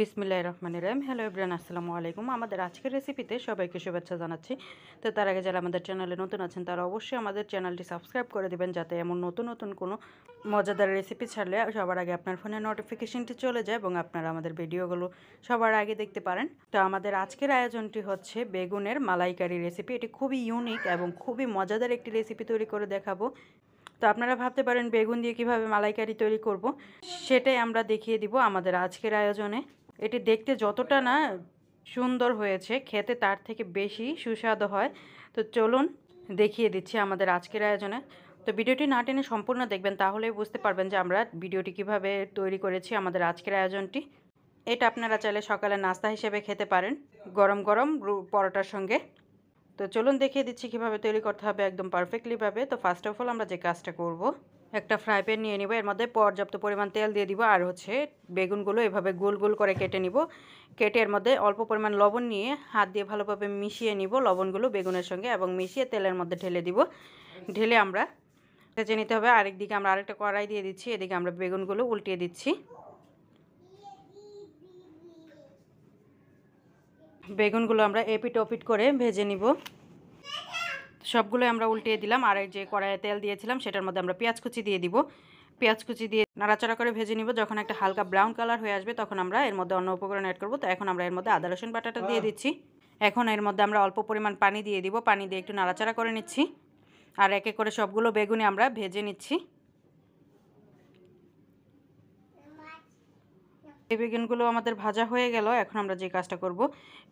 বিসমিল্লাহ রহমানির রহিম হ্যালো ইব্রান আসসালামু আলাইকুম আমাদের আজকের রেসিপিতে সবাইকে শুভেচ্ছা জানাচ্ছি তো তার আগে যারা আমাদের চ্যানেলে নতুন আছেন তারা অবশ্যই আমাদের চ্যানেলটি সাবস্ক্রাইব করে দেবেন যাতে এমন নতুন নতুন কোনো মজাদার রেসিপি ছাড়লে সবার আগে আপনার ফোনে নোটিফিকেশনটি চলে যায় এবং আপনারা আমাদের ভিডিওগুলো সবার আগে দেখতে পারেন তো আমাদের আজকের আয়োজনটি হচ্ছে বেগুনের মালাইকারি রেসিপি এটি খুবই ইউনিক এবং খুবই মজাদার একটি রেসিপি তৈরি করে দেখাবো তো আপনারা ভাবতে পারেন বেগুন দিয়ে কিভাবে মালাইকারি তৈরি করব সেটাই আমরা দেখিয়ে দিব আমাদের আজকের আয়োজনে এটি দেখতে যতটা না সুন্দর হয়েছে খেতে তার থেকে বেশি সুস্বাদু হয় তো চলুন দেখিয়ে দিচ্ছি আমাদের আজকের আয়োজনে তো ভিডিওটি না টেনে সম্পূর্ণ দেখবেন তাহলেই বুঝতে পারবেন যে আমরা ভিডিওটি কিভাবে তৈরি করেছি আমাদের আজকের আয়োজনটি এটা আপনারা চাইলে সকালে নাস্তা হিসেবে খেতে পারেন গরম গরম পরোটার সঙ্গে তো চলুন দেখিয়ে দিচ্ছি কিভাবে তৈরি করতে হবে একদম পারফেক্টলিভাবে তো ফার্স্ট অফ অল আমরা যে কাজটা করব একটা ফ্রাই প্যান নিয়ে নিব এর মধ্যে পর্যাপ্ত পরিমাণ তেল দিয়ে দিব আর হচ্ছে বেগুনগুলো এভাবে গোল গোল করে কেটে নিব কেটে এর মধ্যে অল্প পরিমাণ লবণ নিয়ে হাত দিয়ে ভালোভাবে মিশিয়ে নিব লবণগুলো বেগুনের সঙ্গে এবং মিশিয়ে তেলের মধ্যে ঢেলে দিব ঢেলে আমরা ভেজে নিতে হবে আরেক দিকে আমরা আরেকটা কড়াই দিয়ে দিচ্ছি এদিকে আমরা বেগুনগুলো উল্টিয়ে দিচ্ছি বেগুনগুলো আমরা এপিট ওপিট করে ভেজে নিব সবগুলো আমরা উল্টিয়ে দিলাম আর যে কড়াইয়ে তেল দিয়েছিলাম সেটার মধ্যে আমরা পেঁয়াজ কুচি দিয়ে দিব পেঁয়াজ কুচি দিয়ে নাড়াচাড়া করে ভেজে নিব যখন একটা হালকা ব্রাউন কালার হয়ে আসবে তখন আমরা এর মধ্যে অন্য উপকরণ অ্যাড করবো তো এখন আমরা এর মধ্যে আদা রসুন বাটাটা দিয়ে দিচ্ছি এখন এর মধ্যে আমরা অল্প পরিমাণ পানি দিয়ে দিব পানি দিয়ে একটু নাড়াচাড়া করে নিচ্ছি আর একে করে সবগুলো বেগুনি আমরা ভেজে নিচ্ছি এই বেগুনগুলো আমাদের ভাজা হয়ে গেল এখন আমরা যে কাজটা করব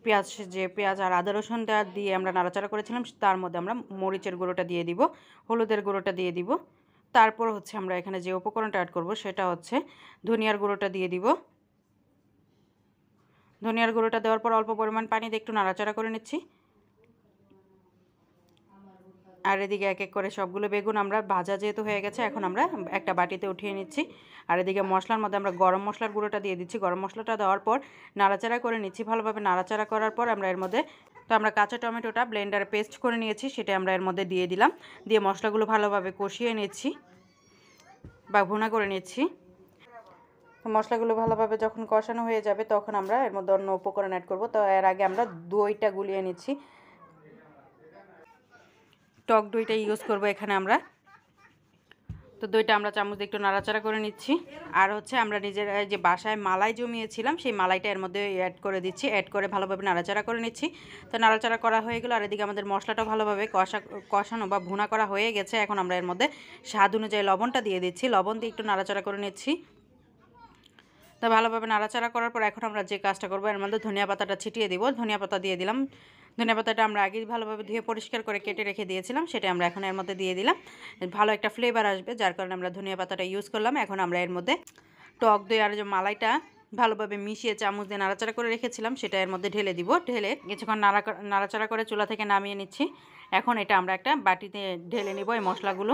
পেঁয়াজ যে পেঁয়াজ আর আদা রসুনটা দিয়ে আমরা নাড়াচাড়া করেছিলাম তার মধ্যে আমরা মরিচের গুঁড়োটা দিয়ে দিব হলুদের গুঁড়োটা দিয়ে দিব তারপর হচ্ছে আমরা এখানে যে উপকরণটা অ্যাড করব সেটা হচ্ছে ধনিয়ার গুঁড়োটা দিয়ে দিব ধনিয়ার গুঁড়োটা দেওয়ার পর অল্প পরিমাণ পানি দিয়ে একটু নাড়াচাড়া করে নিচ্ছি আর এদিকে এক এক করে সবগুলো বেগুন আমরা ভাজা যেহেতু হয়ে গেছে এখন আমরা একটা বাটিতে উঠিয়ে নিচ্ছি আর এদিকে মশলার মধ্যে আমরা গরম মশলার গুঁড়োটা দিয়ে দিচ্ছি গরম মশলাটা দেওয়ার পর নাড়াচাড়া করে নিচ্ছি ভালোভাবে নাড়াচাড়া করার পর আমরা এর মধ্যে তো আমরা কাঁচা টমেটোটা ব্লেন্ডারে পেস্ট করে নিয়েছি সেটা আমরা এর মধ্যে দিয়ে দিলাম দিয়ে মশলাগুলো ভালোভাবে কষিয়ে নিচ্ছি বা ভুনা করে নিচ্ছি মশলাগুলো ভালোভাবে যখন কষানো হয়ে যাবে তখন আমরা এর মধ্যে অন্য উপকরণ অ্যাড করবো তো এর আগে আমরা দইটা গুলিয়ে নিচ্ছি টক দইটা ইউজ করব এখানে আমরা তো দইটা আমরা চামচ দিয়ে একটু নাড়াচাড়া করে নিচ্ছি আর হচ্ছে আমরা নিজের যে বাসায় মালাই জমিয়েছিলাম সেই মালাইটা এর মধ্যে অ্যাড করে দিচ্ছি অ্যাড করে ভালোভাবে নাড়াচাড়া করে নিচ্ছি তো নাড়াচাড়া করা হয়ে গেলো আর এদিকে আমাদের মশলাটা ভালোভাবে কষা কষানো বা ভুনা করা হয়ে গেছে এখন আমরা এর মধ্যে স্বাদ অনুযায়ী লবণটা দিয়ে দিচ্ছি লবণ দিয়ে একটু নাড়াচাড়া করে নিচ্ছি তো ভালোভাবে নাড়াচাড়া করার পর এখন আমরা যে কাজটা করবো এর মধ্যে ধনিয়া পাতাটা ছিটিয়ে দিব ধনিয়া পাতা দিয়ে দিলাম ধনিয়া পাতাটা আমরা আগেই ভালোভাবে ধুয়ে পরিষ্কার করে কেটে রেখে দিয়েছিলাম সেটা আমরা এখন এর মধ্যে দিয়ে দিলাম ভালো একটা ফ্লেভার আসবে যার কারণে আমরা ধনিয়া পাতাটা ইউজ করলাম এখন আমরা এর মধ্যে টক দই আর যে মালাইটা ভালোভাবে মিশিয়ে চামচ দিয়ে নাড়াচাড়া করে রেখেছিলাম সেটা এর মধ্যে ঢেলে দিব ঢেলে কিছুক্ষণ নাড়া নাড়াচাড়া করে চুলা থেকে নামিয়ে নিচ্ছি এখন এটা আমরা একটা বাটিতে ঢেলে নিব এই মশলাগুলো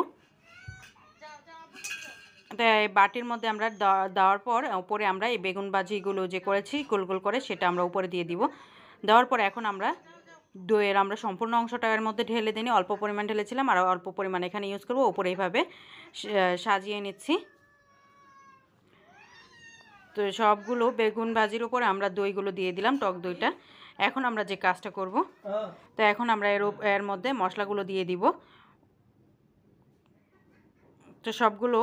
বাটির মধ্যে আমরা দেওয়ার পর উপরে আমরা এই বেগুন বাজিগুলো যে করেছি গোল গোল করে সেটা আমরা উপরে দিয়ে দিব দেওয়ার পর এখন আমরা দইয়ের আমরা সম্পূর্ণ অংশটা এর মধ্যে ঢেলে দিই অল্প পরিমাণ ঢেলেছিলাম আর অল্প পরিমাণ এখানে ইউজ করবো উপরে এইভাবে সাজিয়ে নিচ্ছি তো সবগুলো বেগুন ভাজির উপরে আমরা দইগুলো দিয়ে দিলাম টক দইটা এখন আমরা যে কাজটা করব তো এখন আমরা এর এর মধ্যে মশলাগুলো দিয়ে দিব তো সবগুলো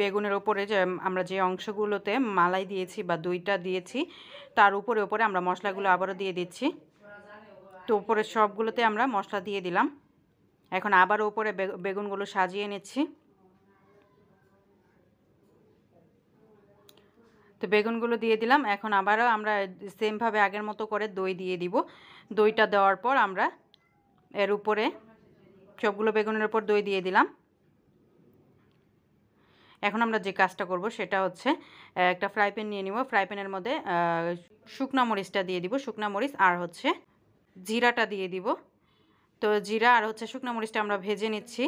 বেগুনের ওপরে যে আমরা যে অংশগুলোতে মালাই দিয়েছি বা দইটা দিয়েছি তার উপরে ওপরে আমরা মশলাগুলো আবারও দিয়ে দিচ্ছি তো উপরে সবগুলোতে আমরা মশলা দিয়ে দিলাম এখন আবার ওপরে বেগুনগুলো সাজিয়ে নিচ্ছি তো বেগুনগুলো দিয়ে দিলাম এখন আবারও আমরা সেমভাবে আগের মতো করে দই দিয়ে দিব দইটা দেওয়ার পর আমরা এর উপরে সবগুলো বেগুনের উপর দই দিয়ে দিলাম এখন আমরা যে কাজটা করব সেটা হচ্ছে একটা ফ্রাই প্যান নিয়ে নিব ফ্রাই প্যানের মধ্যে শুকনো মরিচটা দিয়ে দিব শুকনো মরিচ আর হচ্ছে জিরাটা দিয়ে দিব তো জিরা আর হচ্ছে শুকনো মরিচটা আমরা ভেজে নিচ্ছি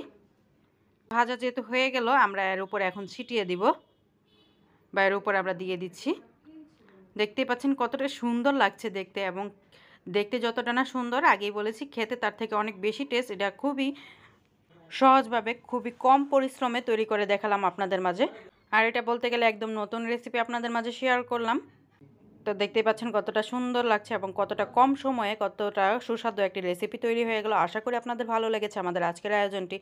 ভাজা যেহেতু হয়ে গেল আমরা এর উপরে এখন ছিটিয়ে দিব বা এর উপরে আমরা দিয়ে দিচ্ছি দেখতে পাচ্ছেন কতটা সুন্দর লাগছে দেখতে এবং দেখতে যতটা না সুন্দর আগেই বলেছি খেতে তার থেকে অনেক বেশি টেস্ট এটা খুবই সহজভাবে খুবই কম পরিশ্রমে তৈরি করে দেখালাম আপনাদের মাঝে আর এটা বলতে গেলে একদম নতুন রেসিপি আপনাদের মাঝে শেয়ার করলাম তো দেখতেই পাচ্ছেন কতটা সুন্দর লাগছে এবং কতটা কম সময়ে কতটা সুস্বাদু একটি রেসিপি তৈরি হয়ে গেল আশা করি আপনাদের ভালো লেগেছে আমাদের আজকের আয়োজনটি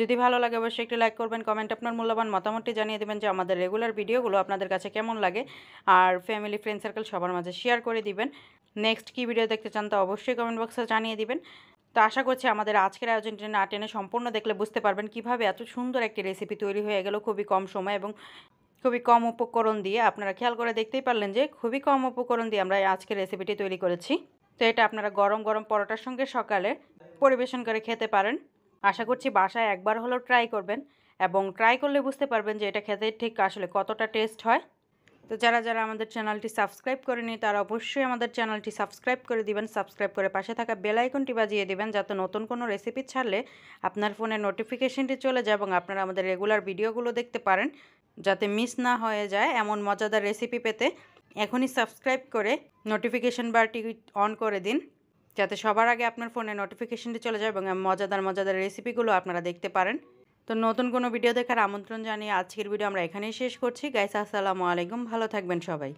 যদি ভালো লাগে অবশ্যই একটি লাইক করবেন কমেন্ট আপনার মূল্যবান মতামতটি জানিয়ে দেবেন যে আমাদের রেগুলার ভিডিওগুলো আপনাদের কাছে কেমন লাগে আর ফ্যামিলি ফ্রেন্ড সার্কেল সবার মাঝে শেয়ার করে দিবেন নেক্সট কী ভিডিও দেখতে চান তা অবশ্যই কমেন্ট বক্সে জানিয়ে দিবেন তো আশা করছি আমাদের আজকের আয়োজনটি না টেনে সম্পূর্ণ দেখলে বুঝতে পারবেন কিভাবে এত সুন্দর একটি রেসিপি তৈরি হয়ে গেল খুবই কম সময় এবং খুবই কম উপকরণ দিয়ে আপনারা খেয়াল করে দেখতেই পারলেন যে খুবই কম উপকরণ দিয়ে আমরা আজকের রেসিপিটি তৈরি করেছি তো এটা আপনারা গরম গরম পরোটার সঙ্গে সকালে পরিবেশন করে খেতে পারেন আশা করছি বাসায় একবার হলেও ট্রাই করবেন এবং ট্রাই করলে বুঝতে পারবেন যে এটা খেতে ঠিক আসলে কতটা টেস্ট হয় তো যারা যারা আমাদের চ্যানেলটি সাবস্ক্রাইব করেনি তারা অবশ্যই আমাদের চ্যানেলটি সাবস্ক্রাইব করে দিবেন সাবস্ক্রাইব করে পাশে থাকা বেল আইকনটি বাজিয়ে দিবেন যাতে নতুন কোনো রেসিপি ছাড়লে আপনার ফোনে নোটিফিকেশনটি চলে যায় এবং আপনারা আমাদের রেগুলার ভিডিওগুলো দেখতে পারেন যাতে মিস না হয়ে যায় এমন মজাদার রেসিপি পেতে এখনই সাবস্ক্রাইব করে নোটিফিকেশন বারটি অন করে দিন যাতে সবার আগে আপনার ফোনে নোটিফিকেশনটি চলে যায় এবং মজাদার মজাদার রেসিপিগুলো আপনারা দেখতে পারেন তো নতুন কোনো ভিডিও দেখার আমন্ত্রণ জানিয়ে আজকের ভিডিও আমরা এখানেই শেষ করছি গাইস আসসালামু আলাইকুম ভালো থাকবেন সবাই